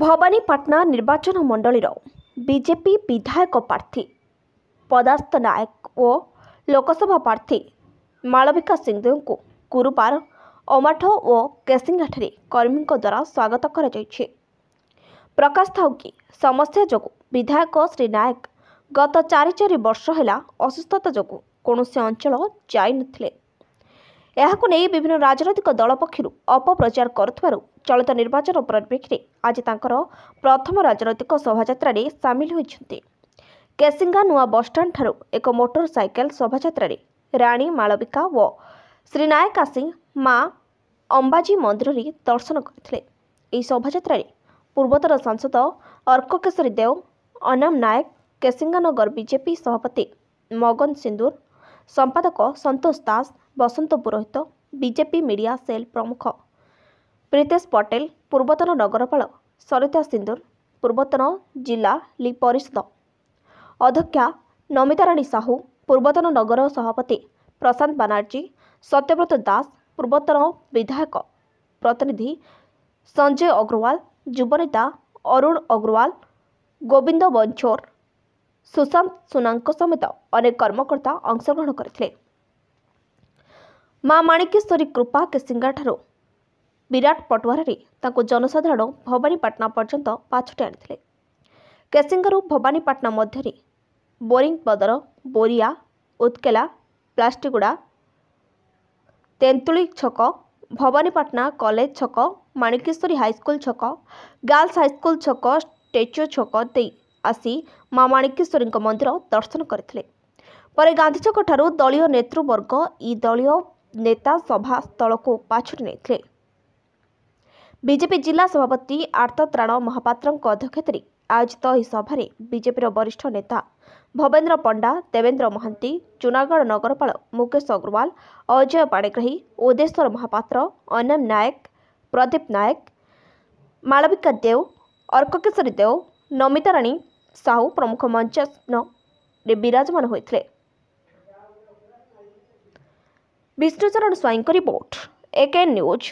ଭବାନୀପାଟନା ନିର୍ବାଚନ ମଣ୍ଡଳୀର ବିଜେପି ବିଧାୟକ ପ୍ରାର୍ଥୀ ପଦାର୍ଥ ନାୟକ ଓ ଲୋକସଭା ପ୍ରାର୍ଥୀ ମାଳବିକା ସିଂହଦେଓଙ୍କୁ ଗୁରୁବାର ଅମାଠ ଓ କେସିଙ୍ଗାଠାରେ କର୍ମୀଙ୍କ ଦ୍ୱାରା ସ୍ୱାଗତ କରାଯାଇଛି ପ୍ରକାଶ ଥାଉ କି ସମସ୍ୟା ଯୋଗୁଁ ବିଧାୟକ ଶ୍ରୀ ନାୟକ ଗତ ଚାରି ଚାରି ବର୍ଷ ହେଲା ଅସୁସ୍ଥତା ଯୋଗୁଁ କୌଣସି ଅଞ୍ଚଳ ଯାଇନଥିଲେ ଏହାକୁ ନେଇ ବିଭିନ୍ନ ରାଜନୈତିକ ଦଳ ପକ୍ଷରୁ ଅପପ୍ରଚାର କରୁଥିବାରୁ ଚଳିତ ନିର୍ବାଚନ ପରିପ୍ରେକ୍ଷୀରେ ଆଜି ତାଙ୍କର ପ୍ରଥମ ରାଜନୈତିକ ଶୋଭାଯାତ୍ରାରେ ସାମିଲ ହୋଇଛନ୍ତି କେସିଙ୍ଗା ନୂଆ ବସ୍ଷ୍ଟାଣ୍ଡଠାରୁ ଏକ ମୋଟର ସାଇକେଲ ଶୋଭାଯାତ୍ରାରେ ରାଣୀ ମାଳବିକା ଓ ଶ୍ରୀ ନାୟକା ସିଂ ମା ଅମ୍ବାଜୀ ମନ୍ଦିରରେ ଦର୍ଶନ କରିଥିଲେ ଏହି ଶୋଭାଯାତ୍ରାରେ ପୂର୍ବତନ ସାଂସଦ ଅର୍କକେଶରୀ ଦେଓ ଅନାମ ନାୟକ କେସିଙ୍ଗାନଗର ବିଜେପି ସଭାପତି ମଗନ ସିନ୍ଦୁର ସମ୍ପାଦକ Santosh Das Basanta Purohit BJP media cell ପ୍ରମୁଖ ପ୍ରୀତେଶ ପଟେଲ ପୂର୍ବତନ ନଗରପାଳ ସରିତା ସିନ୍ଦୁର ପୂର୍ବତନ ଜିଲ୍ଲା ଲିଗ୍ ପରିଷଦ ଅଧ୍ୟକ୍ଷା ନମିତାରାଣୀ ସାହୁ ପୂର୍ବତନ ନଗର ସଭାପତି ପ୍ରଶାନ୍ତ ବାନାର୍ଜୀ ସତ୍ୟବ୍ରତ ଦାସ ପୂର୍ବତନ ବିଧାୟକ ପ୍ରତିନିଧି ସଞ୍ଜୟ ଅଗ୍ରୱାଲ ଯୁବନେତା ଅରୁଣ ଅଗ୍ରୱାଲ ଗୋବିନ୍ଦ ବଞ୍ଚୋର ସୁଶାନ୍ତ ସୁନାଙ୍କ ସମେତ ଅନେକ କର୍ମକର୍ତ୍ତା ଅଂଶଗ୍ରହଣ କରିଥିଲେ ମା ମାଣିକେଶ୍ୱରୀ କୃପା କେସିଙ୍ଗାଠାରୁ ବିରାଟ ପଟୁଆରରେ ତାଙ୍କୁ ଜନସାଧାରଣ ଭବାନୀପାଟଣା ପର୍ଯ୍ୟନ୍ତ ପାଛୋଟି ଆଣିଥିଲେ କେସିଙ୍ଗାରୁ ଭବାନୀପାଟଣା ମଧ୍ୟରେ ବୋରିଂ ପଦର ବୋରିଆ ଉତ୍କେଲା ପ୍ଲାଷ୍ଟିଗୁଡ଼ା ତେନ୍ତୁଳି ଛକ ଭବାନୀପାଟଣା କଲେଜ ଛକ ମାଣିକେଶ୍ୱରୀ ହାଇସ୍କୁଲ ଛକ ଗାର୍ଲସ ହାଇସ୍କୁଲ ଛକ ଷ୍ଟେଚ୍ୟୁ ଛକ ଦେଇ ଆସି ମା ମାଣିକେଶ୍ୱରୀଙ୍କ ମନ୍ଦିର ଦର୍ଶନ କରିଥିଲେ ପରେ ଗାନ୍ଧୀଛକଠାରୁ ଦଳୀୟ ନେତୃବର୍ଗ ଇ ଦଳୀୟ ନେତା ସଭା ସ୍ଥଳକୁ ପାଛୁଡ଼ି ନେଇଥିଲେ ବିଜେପି ଜିଲ୍ଲା ସଭାପତି ଆର୍ତତ୍ରାଣ ମହାପାତ୍ରଙ୍କ ଅଧ୍ୟକ୍ଷତାରେ ଆୟୋଜିତ ଏହି ସଭାରେ ବିଜେପିର ବରିଷ୍ଠ ନେତା ଭବେନ୍ଦ୍ର ପଣ୍ଡା ଦେବେନ୍ଦ୍ର ମହାନ୍ତି ଜୁନାଗଡ଼ ନଗରପାଳ ମୁକେଶ ଅଗ୍ରୱାଲ ଅଜୟ ପାଣିଗ୍ରାହୀ ଉଦେଶ୍ୱର ମହାପାତ୍ର ଅନମ ନାୟକ ପ୍ରଦୀପ ନାୟକ ମାଳବିକା ଦେଓ ଅର୍କକେଶରୀ ଦେଓ ନମିତାରାଣୀ ସାହୁ ପ୍ରମୁଖ ମଞ୍ଚରେ ବିରାଜମାନ ହୋଇଥିଲେ ବିଷ୍ଣୁଚରଣ ସ୍ୱାଇଁଙ୍କ ରିପୋର୍ଟ ଏକେ ନ୍ୟୁଜ୍